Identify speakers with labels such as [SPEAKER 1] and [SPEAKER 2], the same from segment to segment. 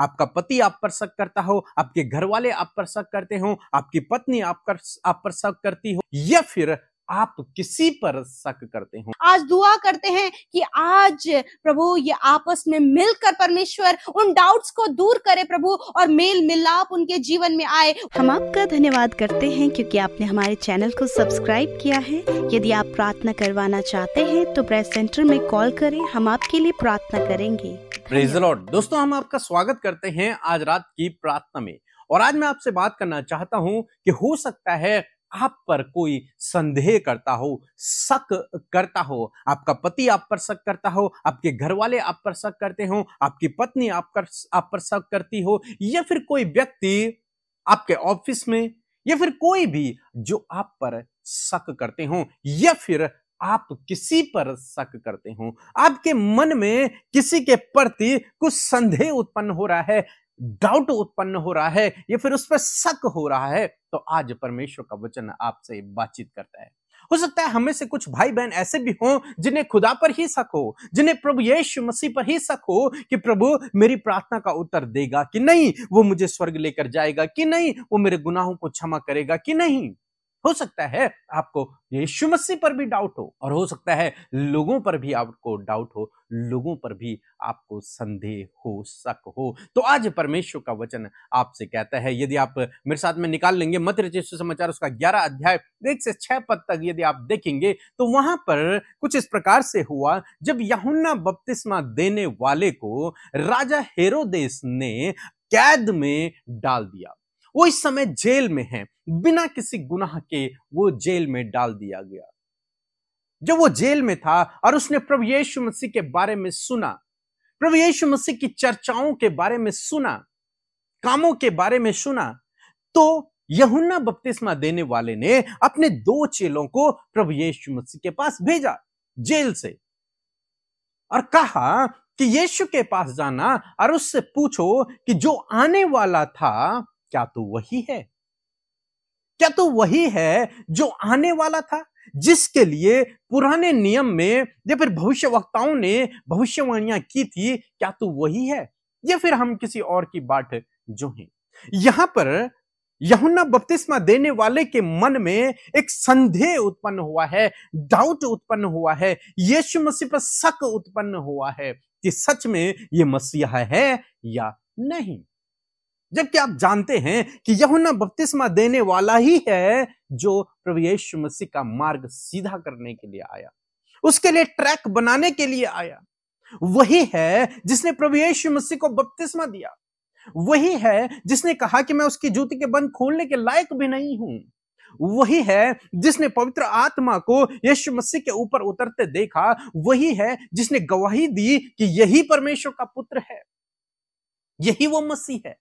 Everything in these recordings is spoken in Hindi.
[SPEAKER 1] आपका पति आप पर शक करता हो आपके घर वाले आप पर शक करते हो आपकी पत्नी आप, कर, आप पर शक करती हो या फिर आप किसी पर शक करते हो
[SPEAKER 2] आज दुआ करते हैं कि आज प्रभु ये आपस में मिलकर परमेश्वर उन डाउट्स को दूर करे प्रभु और मेल मिलाप उनके जीवन में आए हम आपका धन्यवाद करते हैं क्योंकि आपने हमारे चैनल को सब्सक्राइब किया है यदि आप प्रार्थना करवाना चाहते हैं तो प्रेस सेंटर में कॉल करें हम आपके लिए प्रार्थना करेंगे प्रेज लॉर्ड दोस्तों हम आपका स्वागत
[SPEAKER 1] करते हैं आज रात की प्रार्थना में और आज मैं आपसे बात करना चाहता हूं कि हो सकता है आप पर कोई संदेह करता हो शक करता हो आपका पति आप पर शक करता हो आपके घर वाले आप पर शक करते हो आपकी पत्नी आप, कर, आप पर शक करती हो या फिर कोई व्यक्ति आपके ऑफिस में या फिर कोई भी जो आप पर शक करते हो या फिर आप किसी पर शक करते हो आपके मन में किसी के प्रति कुछ संदेह उत्पन्न हो रहा है डाउट उत्पन्न हो रहा है या फिर उस पर शक हो रहा है तो आज परमेश्वर का वचन आपसे बातचीत करता है हो सकता है हमें से कुछ भाई बहन ऐसे भी हों जिन्हें खुदा पर ही शक हो जिन्हें प्रभु यीशु मसीह पर ही शक हो कि प्रभु मेरी प्रार्थना का उत्तर देगा कि नहीं वो मुझे स्वर्ग लेकर जाएगा कि नहीं वो मेरे गुनाहों को क्षमा करेगा कि नहीं हो सकता है आपको यीशु मसीह पर भी डाउट हो और हो सकता है लोगों पर भी आपको डाउट हो लोगों पर भी आपको संदेह हो शक हो तो आज परमेश्वर का वचन आपसे कहता है यदि आप मेरे साथ में निकाल लेंगे मत समाचार उसका ग्यारह अध्याय एक से छह पद तक यदि आप देखेंगे तो वहां पर कुछ इस प्रकार से हुआ जब यहुन्ना बपतिस्मा देने वाले को राजा हेरोदेश ने कैद में डाल दिया वो इस समय जेल में है बिना किसी गुनाह के वो जेल में डाल दिया गया जब वो जेल में था और उसने प्रभु यीशु मसीह के बारे में सुना प्रभु यीशु मसीह की चर्चाओं के बारे में सुना कामों के बारे में सुना तो यहुन्ना बपतिस्मा देने वाले ने अपने दो चेलों को प्रभु यीशु मसीह के पास भेजा जेल से और कहा कि यीशु के पास जाना और उससे पूछो कि जो आने वाला था क्या तू तो वही है क्या तू तो वही है जो आने वाला था जिसके लिए पुराने नियम में या फिर भविष्य वक्ताओं ने भविष्यवाणियां की थी क्या तू तो वही है या फिर हम किसी और की बात जो है यहां पर यहुना बपतिस्मा देने वाले के मन में एक संदेह उत्पन्न हुआ है डाउट उत्पन्न हुआ है यीशु मसीह पर शक उत्पन्न हुआ है कि सच में ये मसीहा है या नहीं जबकि आप जानते हैं कि यहुना बपतिस्मा देने वाला ही है जो प्रभु यीशु मसीह का मार्ग सीधा करने के लिए आया उसके लिए ट्रैक बनाने के लिए आया वही है जिसने प्रभु यीशु मसीह को बपतिस्मा दिया वही है जिसने कहा कि मैं उसकी जूती के बंद खोलने के लायक भी नहीं हूं वही है जिसने पवित्र आत्मा को यीशु मसीह के ऊपर उतरते देखा वही है जिसने गवाही दी कि यही परमेश्वर का पुत्र है यही वो मसीह है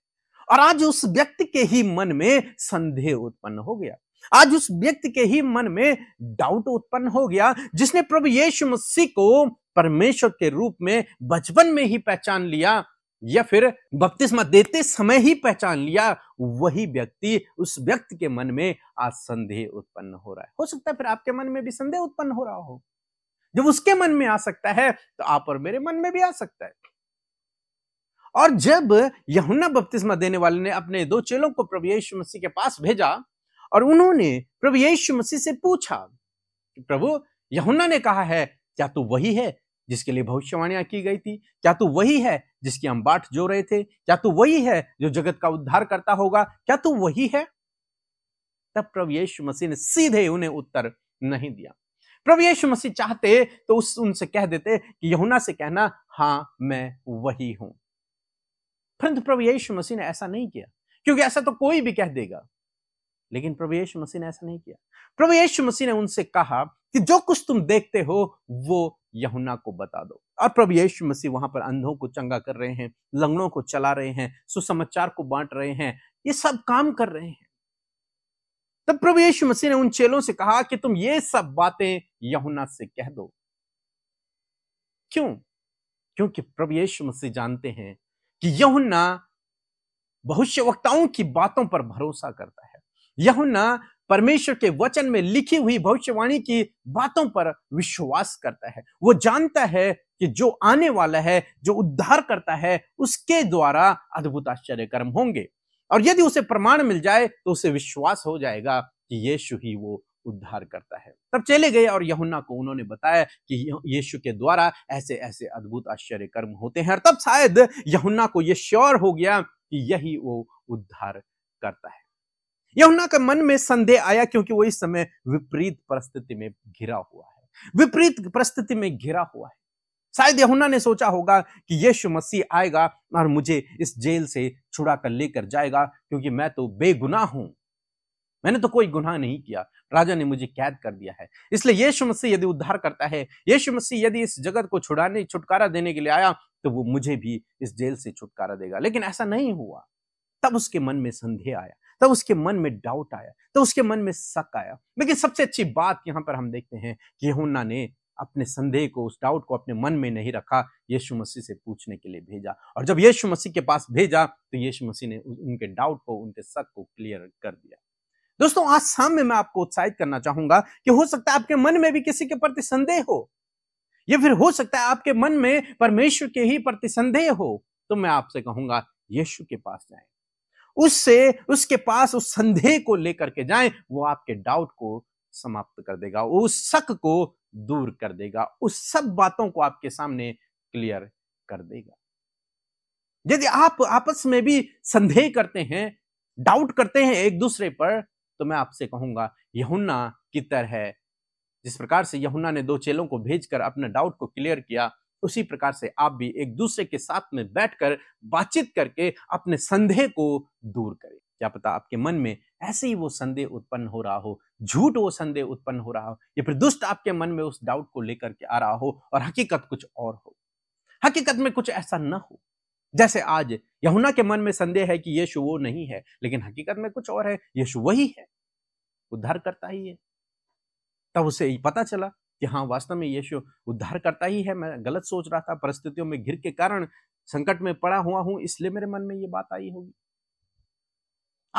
[SPEAKER 1] और आज उस व्यक्ति के ही मन में संदेह उत्पन्न हो गया आज उस व्यक्ति के ही मन में डाउट उत्पन्न हो गया जिसने प्रभु यीशु मसीह को परमेश्वर के रूप में बचपन में ही पहचान लिया या फिर बपतिस्मा देते समय ही पहचान लिया वही व्यक्ति उस व्यक्ति के मन में आज संदेह उत्पन्न हो रहा है हो सकता है फिर आपके मन में भी संदेह उत्पन्न हो रहा हो जब उसके मन में आ सकता है तो आप और मेरे मन में भी आ सकता है और जब यहुन्ना बपतिस्मा देने वाले ने अपने दो चेलों को प्रभु यीशु मसीह के पास भेजा और उन्होंने प्रभु यीशु मसीह से पूछा कि प्रभु यहुन्ना ने कहा है क्या तू वही है जिसके लिए भविष्यवाणियां की गई थी क्या तू वही है जिसकी हम बाट जो रहे थे क्या तू वही है जो जगत का उद्धार करता होगा क्या तू वही है तब प्रभु यीशु मसीह ने सीधे उन्हें उत्तर नहीं दिया प्रभु यीशु मसीह चाहते तो उस उनसे कह देते कि यहुना से कहना हाँ मैं वही हूं परंतु प्रभु यीशु मसीह ने ऐसा नहीं किया क्योंकि ऐसा तो कोई भी कह देगा लेकिन प्रभु यीशु मसीह ने ऐसा नहीं किया प्रभु यीशु मसीह ने उनसे कहा कि जो कुछ तुम देखते हो वो यहुना को बता दो और प्रभु यीशु मसीह वहां पर अंधों को चंगा कर रहे हैं लंगड़ों को चला रहे हैं सुसमाचार को बांट रहे हैं ये सब काम कर रहे हैं तब प्रभु यीशु मसीह ने उन चेलों से कहा कि तुम ये सब बातें यहुना से कह दो क्यों क्योंकि प्रभु यीशु मसीह जानते हैं कि यहुन्ना भविष्य वक्ताओं की बातों पर भरोसा करता है यहुन्ना परमेश्वर के वचन में लिखी हुई भविष्यवाणी की बातों पर विश्वास करता है वो जानता है कि जो आने वाला है जो उद्धार करता है उसके द्वारा अद्भुत आश्चर्य कर्म होंगे और यदि उसे प्रमाण मिल जाए तो उसे विश्वास हो जाएगा कि यीशु ही वो उद्धार करता है तब चले गए और यहुन्ना को उन्होंने बताया कि यीशु के द्वारा ऐसे ऐसे अद्भुत आश्चर्य कर्म होते हैं और तब शायद यहुन्ना को यह श्योर हो गया कि यही वो उद्धार करता है यहुन्ना के मन में संदेह आया क्योंकि वो इस समय विपरीत परिस्थिति में घिरा हुआ है विपरीत परिस्थिति में घिरा हुआ है शायद यहुना ने सोचा होगा कि यीशु मसीह आएगा और मुझे इस जेल से छुड़ा कर लेकर जाएगा क्योंकि मैं तो बेगुनाह हूं मैंने तो कोई गुनाह नहीं किया राजा ने मुझे कैद कर दिया है इसलिए यीशु मसीह यदि उद्धार करता है यीशु मसीह यदि इस जगत को छुड़ाने छुटकारा देने के लिए आया तो वो मुझे भी इस जेल से छुटकारा देगा लेकिन ऐसा नहीं हुआ तब उसके मन में संदेह आया तब उसके मन में डाउट आया तब उसके मन में शक आया लेकिन सबसे अच्छी बात यहाँ पर हम देखते हैं कि यहुन्ना ने अपने संदेह को उस डाउट को अपने मन में नहीं रखा यीशु मसीह से पूछने के लिए भेजा और जब यीशु मसीह के पास भेजा तो यीशु मसीह ने उनके डाउट को उनके शक को क्लियर कर दिया दोस्तों आज शाम में मैं आपको उत्साहित करना चाहूंगा कि हो सकता है आपके मन में भी किसी के प्रति संदेह हो या फिर हो सकता है आपके मन में परमेश्वर के ही प्रति संदेह हो तो मैं आपसे कहूंगा यीशु के पास जाए उससे उसके पास उस संदेह को लेकर के जाए वो आपके डाउट को समाप्त कर देगा उस शक को दूर कर देगा उस सब बातों को आपके सामने क्लियर कर देगा यदि आप आपस में भी संदेह करते हैं डाउट करते हैं एक दूसरे पर तो मैं आपसे कहूंगा यहुन्ना की तरह जिस प्रकार से यहुन्ना ने दो चेलों को भेजकर अपने डाउट को क्लियर किया उसी प्रकार से आप भी एक दूसरे के साथ में बैठकर बातचीत करके अपने संदेह को दूर करें क्या पता आपके मन में ऐसे ही वो संदेह उत्पन्न हो रहा हो झूठ वो संदेह उत्पन्न हो रहा हो या फिर दुष्ट आपके मन में उस डाउट को लेकर के आ रहा हो और हकीकत कुछ और हो हकीकत में कुछ ऐसा ना हो जैसे आज यहुना के मन में संदेह है कि यीशु वो नहीं है लेकिन हकीकत में कुछ और है यीशु वही है उद्धार करता ही है तब उसे पता चला कि हाँ वास्तव में यीशु उद्धार करता ही है मैं गलत सोच रहा था परिस्थितियों में घिर के कारण संकट में पड़ा हुआ हूं इसलिए मेरे मन में ये बात आई होगी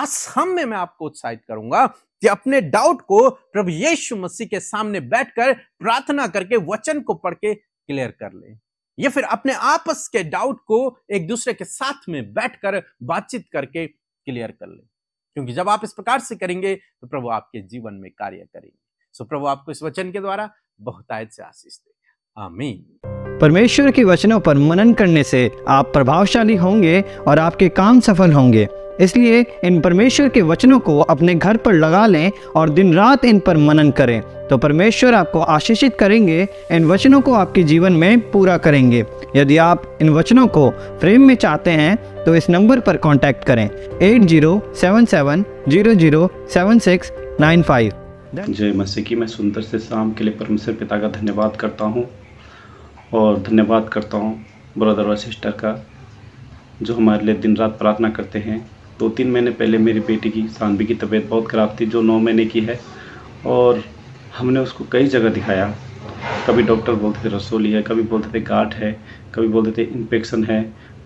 [SPEAKER 1] असम में मैं आपको उत्साहित करूंगा कि अपने डाउट को प्रभु यीशु मसीह के सामने बैठकर प्रार्थना करके वचन को पढ़ के क्लियर कर लें या फिर अपने आपस के डाउट को एक दूसरे के साथ में बैठकर बातचीत करके क्लियर कर लें क्योंकि जब आप इस प्रकार से करेंगे तो प्रभु आपके जीवन में कार्य करेंगे सो प्रभु आपको इस वचन के द्वारा बहुतायत से आशीष दे आमीन परमेश्वर के वचनों पर मनन करने से आप प्रभावशाली होंगे और आपके काम सफल होंगे इसलिए इन परमेश्वर के वचनों को अपने घर पर लगा लें और दिन रात इन पर मनन करें तो परमेश्वर आपको आशीषित करेंगे इन वचनों को आपके जीवन में पूरा करेंगे यदि आप इन वचनों को फ्रेम में चाहते हैं तो इस नंबर पर कांटेक्ट करें eight zero seven seven zero zero seven six nine five जय मसीह की मैं सुंदर से शाम के लिए परमेश्वर पिता का धन्यवाद करता हूँ और धन्यवाद करता हूँ ब्रदर और सिस्टर का जो हमारे लिए दिन रात प्रार्थना करते हैं दो तीन महीने पहले मेरी बेटी की सानवी की तबीयत बहुत ख़राब थी जो नौ महीने की है और हमने उसको कई जगह दिखाया कभी डॉक्टर बोलते थे रसोली है कभी बोलते थे गाठ है कभी बोलते थे इन्फेक्शन है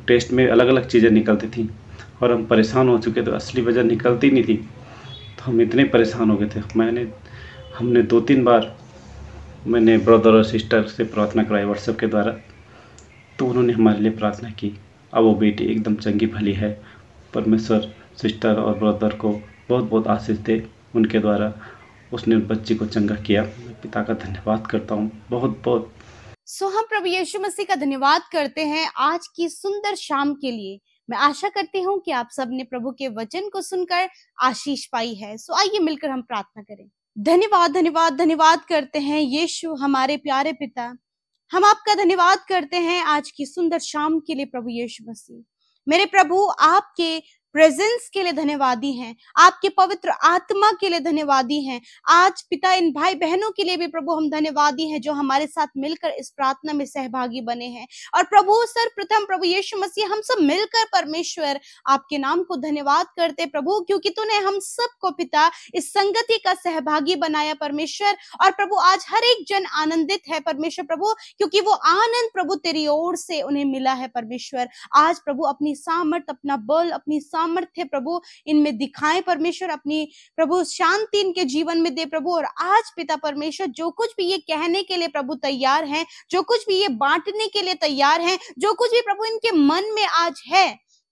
[SPEAKER 1] टेस्ट में अलग अलग चीज़ें निकलती थी और हम परेशान हो चुके थे असली वजह निकलती नहीं थी तो हम इतने परेशान हो गए थे मैंने हमने दो तीन बार मैंने ब्रदर और सिस्टर से प्रार्थना कराई व्हाट्सएप के द्वारा तो उन्होंने हमारे लिए प्रार्थना की अब वो बेटी एकदम चंगी भली है परमेश्वर सिस्टर और ब्रदर को बहुत बहुत आशीष दे उनके द्वारा उसने उन को चंगा किया पिता का धन्यवाद करता हूँ बहुत बहुत
[SPEAKER 2] सो हम प्रभु यीशु मसीह का धन्यवाद करते हैं आज की सुंदर शाम के लिए मैं आशा करती हूँ कि आप सब ने प्रभु के वचन को सुनकर आशीष पाई है सो आइए मिलकर हम प्रार्थना करें धन्यवाद धन्यवाद धन्यवाद करते हैं यीशु हमारे प्यारे पिता हम आपका धन्यवाद करते हैं आज की सुंदर शाम के लिए प्रभु यीशु मसीह मेरे प्रभु आपके प्रेजेंस के लिए धन्यवादी हैं आपके पवित्र आत्मा के लिए धन्यवादी हैं आज पिता इन भाई बहनों के लिए भी प्रभु हम धन्यवादी हैं जो हमारे साथ मिलकर इस प्रार्थना में सहभागी बने हैं और प्रभु सर्वप्रथम प्रभु यीशु मसीह हम सब मिलकर परमेश्वर आपके नाम को धन्यवाद करते प्रभु क्योंकि तूने हम सबको पिता इस संगति का सहभागी बनाया परमेश्वर और प्रभु आज हर एक जन आनंदित है परमेश्वर प्रभु क्योंकि वो आनंद प्रभु तेरी ओर से उन्हें मिला है परमेश्वर आज प्रभु अपनी सामर्थ अपना बल अपनी सामर्थ्य प्रभु इनमें दिखाएं परमेश्वर अपनी प्रभु शांति इनके जीवन में दे प्रभु और आज पिता परमेश्वर जो कुछ भी ये कहने के लिए प्रभु तैयार हैं जो कुछ भी ये बांटने के लिए तैयार हैं जो कुछ भी प्रभु इनके मन में आज है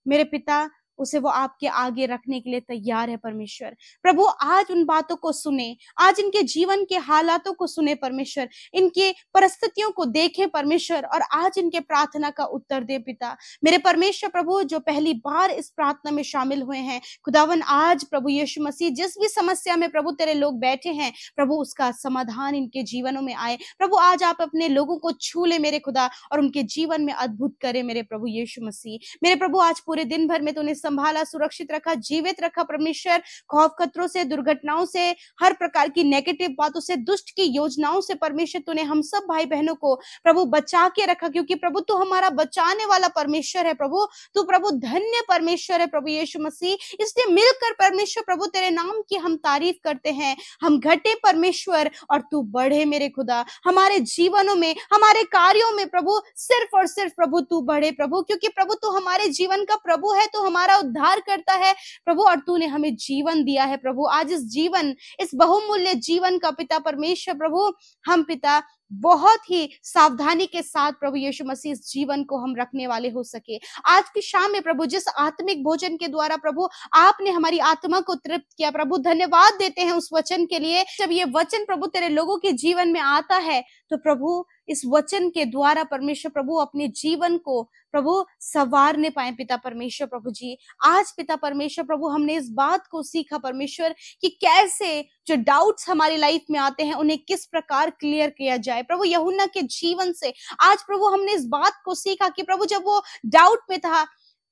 [SPEAKER 2] मेरे पिता उसे वो आपके आगे रखने के लिए तैयार है परमेश्वर प्रभु आज उन बातों को सुने आज इनके जीवन के हालातों को सुने परमेश्वर इनके परिस्थितियों को देखे परमेश्वर और आज इनके प्रार्थना का उत्तर दे पिता मेरे परमेश्वर प्रभु जो पहली बार इस प्रार्थना में शामिल हुए हैं खुदावन आज प्रभु यीशु मसीह जिस भी समस्या में प्रभु तेरे लोग बैठे हैं प्रभु उसका समाधान इनके जीवनों में आए प्रभु आज आप अपने लोगों को छू ले मेरे खुदा और उनके जीवन में अद्भुत करे मेरे प्रभु यीशु मसीह मेरे प्रभु आज पूरे दिन भर में तूने संभाला सुरक्षित रखा जीवित रखा परमेश्वर खौफ खतरों से दुर्घटनाओं से हर प्रकार की नेगेटिव बातों से दुष्ट की योजनाओं से परमेश्वर तूने हम सब भाई बहनों को प्रभु बचा के रखा क्योंकि प्रभु तू हमारा बचाने वाला परमेश्वर है प्रभु तू प्रभु धन्य परमेश्वर है प्रभु यीशु मसीह इसलिए मिलकर परमेश्वर प्रभु तेरे नाम की हम तारीफ करते हैं हम घटे परमेश्वर और तू बढ़े मेरे खुदा हमारे जीवनों में हमारे कार्यों में प्रभु सिर्फ और सिर्फ प्रभु तू बढ़े प्रभु क्योंकि प्रभु तू हमारे जीवन का प्रभु है तू हमारा है उद्धार करता है प्रभु और तू ने हमें जीवन दिया है प्रभु आज इस जीवन इस बहुमूल्य जीवन का पिता परमेश्वर प्रभु हम पिता बहुत ही सावधानी के साथ प्रभु यीशु मसीह इस जीवन को हम रखने वाले हो सके आज की शाम में प्रभु जिस आत्मिक भोजन के द्वारा प्रभु आपने हमारी आत्मा को तृप्त किया प्रभु धन्यवाद देते हैं उस वचन के लिए जब ये वचन प्रभु तेरे लोगों के जीवन में आता है तो प्रभु इस वचन के द्वारा परमेश्वर प्रभु अपने जीवन को प्रभु संवारने पाए पिता परमेश्वर प्रभु जी आज पिता परमेश्वर प्रभु हमने इस बात को सीखा परमेश्वर कि कैसे जो डाउट्स हमारी लाइफ में आते हैं उन्हें किस प्रकार क्लियर किया जाए जाए प्रभु यहुन्ना के जीवन से आज प्रभु हमने इस बात को सीखा कि प्रभु जब वो डाउट में था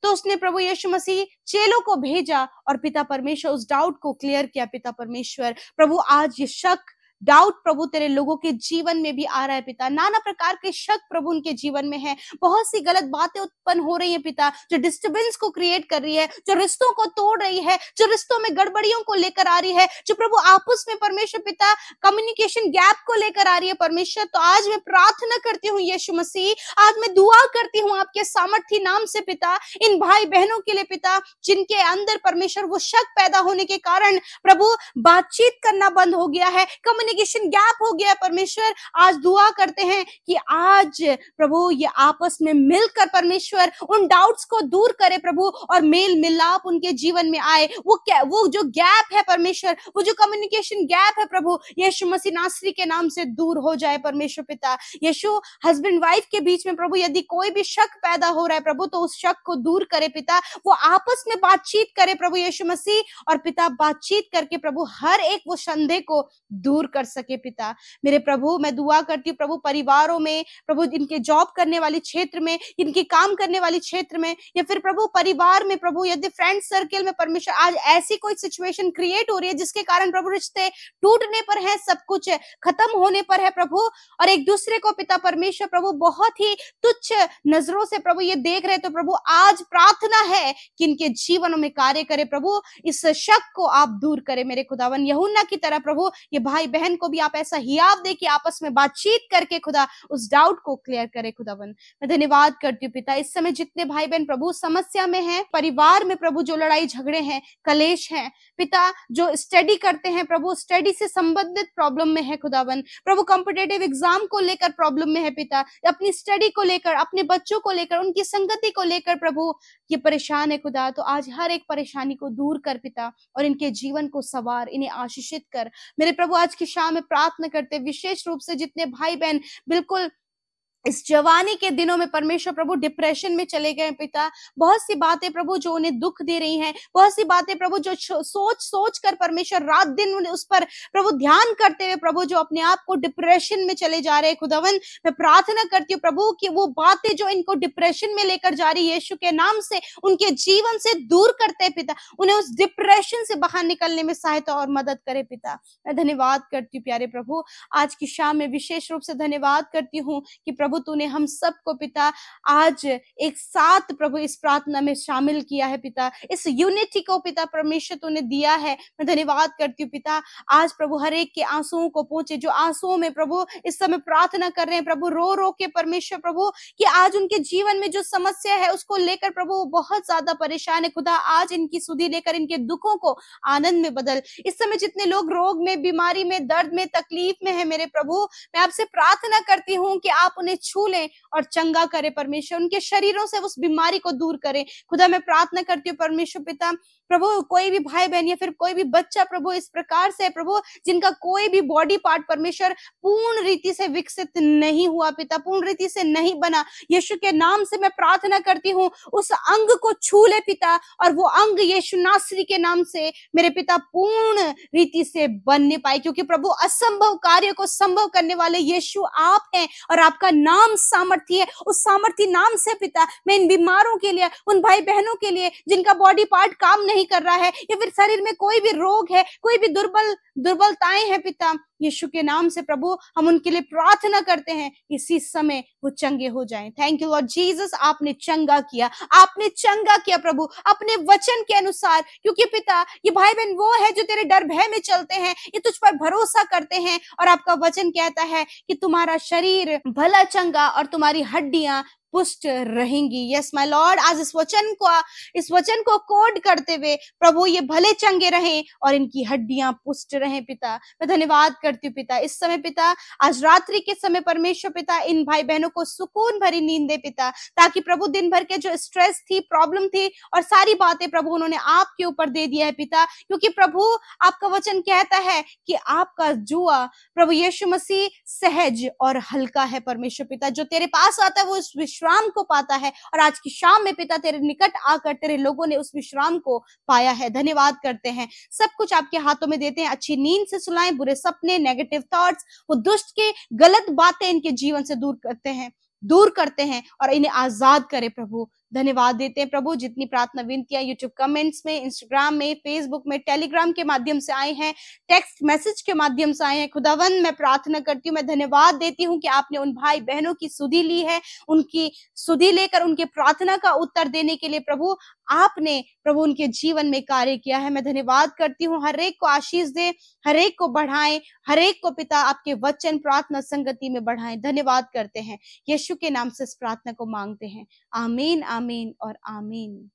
[SPEAKER 2] तो उसने प्रभु यीशु मसीह चेलों को भेजा और पिता परमेश्वर उस डाउट को क्लियर किया पिता परमेश्वर प्रभु आज ये शक डाउट प्रभु तेरे लोगों के जीवन में भी आ रहा है पिता नाना प्रकार के शक प्रभु उनके जीवन में है बहुत सी गलत बातें उत्पन्न हो रही है पिता जो डिस्टर्बेंस को क्रिएट कर रही है जो रिश्तों को तोड़ रही है जो रिश्तों में गड़बड़ियों को लेकर आ रही है जो प्रभु आपस में परमेश्वर पिता कम्युनिकेशन गैप को लेकर आ रही है परमेश्वर तो आज मैं प्रार्थना करती हूँ यीशु मसीह आज मैं दुआ करती हूँ आपके सामर्थ्य नाम से पिता इन भाई बहनों के लिए पिता जिनके अंदर परमेश्वर वो शक पैदा होने के कारण प्रभु बातचीत करना बंद हो गया है कम्युनिक कम्युनिकेशन गैप हो गया परमेश्वर आज दुआ करते हैं कि आज प्रभु ये आपस में मिलकर परमेश्वर उन डाउट्स को दूर करे प्रभु और मेल मिलाप उनके जीवन में आए वो वो जो गैप है परमेश्वर वो जो कम्युनिकेशन गैप है प्रभु यीशु मसीह नासरी के नाम से दूर हो जाए परमेश्वर पिता यीशु हस्बैंड वाइफ के बीच में प्रभु यदि कोई भी शक पैदा हो रहा है प्रभु तो उस शक को दूर करे पिता वो आपस में बातचीत करे प्रभु यीशु मसीह और पिता बातचीत करके प्रभु हर एक वो संदेह को दूर कर कर सके पिता मेरे प्रभु मैं दुआ करती हूँ प्रभु परिवारों में प्रभु इनके जॉब करने वाले क्षेत्र में इनके काम करने वाले क्षेत्र में या फिर प्रभु परिवार में प्रभु यदि फ्रेंड सर्किल में परमेश्वर आज ऐसी कोई सिचुएशन क्रिएट हो रही है जिसके कारण प्रभु रिश्ते टूटने पर है सब कुछ खत्म होने पर है प्रभु और एक दूसरे को पिता परमेश्वर प्रभु बहुत ही तुच्छ नजरों से प्रभु ये देख रहे तो प्रभु आज प्रार्थना है कि इनके जीवनों में कार्य करे प्रभु इस शक को आप दूर करें मेरे खुदावन यहुन्ना की तरह प्रभु ये भाई बहन बहन को भी आप ऐसा हियाब दे कि आपस में बातचीत करके खुदा उस डाउट को क्लियर करे खुदावन मैं धन्यवाद करती हूँ पिता इस समय जितने भाई बहन प्रभु समस्या में है परिवार में प्रभु जो लड़ाई झगड़े हैं कलेश हैं पिता जो स्टडी करते हैं प्रभु स्टडी से संबंधित प्रॉब्लम में है खुदावन प्रभु कॉम्पिटेटिव एग्जाम को लेकर प्रॉब्लम में है पिता अपनी स्टडी को लेकर अपने बच्चों को लेकर उनकी संगति को लेकर प्रभु ये परेशान है खुदा तो आज हर एक परेशानी को दूर कर पिता और इनके जीवन को सवार इन्हें आशीषित कर मेरे प्रभु आज की दिशा में प्रार्थना करते विशेष रूप से जितने भाई बहन बिल्कुल इस जवानी के दिनों में परमेश्वर प्रभु डिप्रेशन में चले गए पिता बहुत सी बातें प्रभु जो उन्हें दुख दे रही हैं बहुत सी बातें प्रभु जो सोच सोच कर परमेश्वर रात दिन उस पर प्रभु ध्यान करते हुए प्रभु जो अपने आप को डिप्रेशन में चले जा रहे हैं खुदावन मैं प्रार्थना करती हूँ प्रभु कि वो बातें जो इनको डिप्रेशन में लेकर जा रही यीशु के नाम से उनके जीवन से दूर करते पिता उन्हें उस डिप्रेशन से बाहर निकलने में सहायता और मदद करे पिता मैं धन्यवाद करती हूँ प्यारे प्रभु आज की शाम में विशेष रूप से धन्यवाद करती हूँ कि प्रभु प्रभु तूने हम सबको पिता आज एक साथ प्रभु इस प्रार्थना में शामिल किया है पिता इस यूनिटी को पिता परमेश्वर तूने दिया है मैं धन्यवाद करती हूँ पिता आज प्रभु हर एक के आंसुओं को पहुंचे जो आंसुओं में प्रभु इस समय प्रार्थना कर रहे हैं प्रभु रो रो के परमेश्वर प्रभु कि आज उनके जीवन में जो समस्या है उसको लेकर प्रभु बहुत ज्यादा परेशान है खुदा आज इनकी सुधी लेकर इनके दुखों को आनंद में बदल इस समय जितने लोग रोग में बीमारी में दर्द में तकलीफ में है मेरे प्रभु मैं आपसे प्रार्थना करती हूँ कि आप उन्हें छू लें और चंगा करे परमेश्वर उनके शरीरों से उस बीमारी को दूर करे खुदा मैं प्रार्थना करती हूँ परमेश्वर पिता प्रभु कोई भी भाई बहन या फिर कोई भी बच्चा प्रभु इस प्रकार से प्रभु जिनका कोई भी बॉडी पार्ट परमेश्वर पूर्ण रीति से विकसित नहीं हुआ पिता पूर्ण रीति से नहीं बना यीशु के नाम से मैं प्रार्थना करती हूँ उस अंग को छू ले पिता और वो अंग यीशु नासरी के नाम से मेरे पिता पूर्ण रीति से बनने पाए क्योंकि प्रभु असंभव कार्य को संभव करने वाले यीशु आप हैं और आपका नाम नाम सामर्थ्य है उस सामर्थ्य नाम से पिता मैं इन बीमारों के लिए उन भाई बहनों के लिए जिनका बॉडी पार्ट काम नहीं कर रहा है या फिर शरीर में कोई भी रोग है कोई भी दुर्बल दुर्बलताएं हैं पिता यीशु के नाम से प्रभु हम उनके लिए प्रार्थना करते हैं इसी समय वो चंगे हो जाएं थैंक यू लॉर्ड जीसस आपने चंगा किया आपने चंगा किया प्रभु अपने वचन के अनुसार क्योंकि पिता ये भाई बहन वो है जो तेरे डर भय में चलते हैं ये तुझ पर भरोसा करते हैं और आपका वचन कहता है कि तुम्हारा शरीर भला चंगा और तुम्हारी हड्डियां पुष्ट रहेंगी यस माय लॉर्ड आज इस वचन को इस वचन को कोड करते हुए प्रभु ये भले चंगे रहे और इनकी हड्डियां पुष्ट रहे पिता मैं धन्यवाद करती हूँ पिता इस समय पिता आज रात्रि के समय परमेश्वर पिता इन भाई बहनों को सुकून भरी नींद दे पिता ताकि प्रभु दिन भर के जो स्ट्रेस थी प्रॉब्लम थी और सारी बातें प्रभु उन्होंने आपके ऊपर दे दिया है पिता क्योंकि प्रभु आपका वचन कहता है कि आपका जुआ प्रभु यीशु मसीह सहज और हल्का है परमेश्वर पिता जो तेरे पास आता है वो इस विश्व विश्राम को पाता है और आज की शाम में पिता तेरे निकट आकर तेरे लोगों ने उस विश्राम को पाया है धन्यवाद करते हैं सब कुछ आपके हाथों में देते हैं अच्छी नींद से सुलाएं बुरे सपने नेगेटिव थॉट्स वो दुष्ट के गलत बातें इनके जीवन से दूर करते हैं दूर करते हैं और इन्हें आजाद करे प्रभु धन्यवाद देते हैं प्रभु जितनी प्रार्थना विनतियां यूट्यूब कमेंट्स में इंस्टाग्राम में फेसबुक में टेलीग्राम के माध्यम से आए हैं टेक्स्ट मैसेज के माध्यम से आए हैं खुदावन मैं प्रार्थना करती हूँ मैं धन्यवाद देती हूँ कि आपने उन भाई बहनों की सुधि ली है उनकी सुधि लेकर उनके प्रार्थना का उत्तर देने के लिए प्रभु आपने प्रभु उनके जीवन में कार्य किया है मैं धन्यवाद करती हूँ हरेक को आशीष दे हरेक को बढ़ाएं हरेक को पिता आपके वचन प्रार्थना संगति में बढ़ाएं धन्यवाद करते हैं यीशु के नाम से इस प्रार्थना को मांगते हैं आमीन आमीन आमीन और आमीन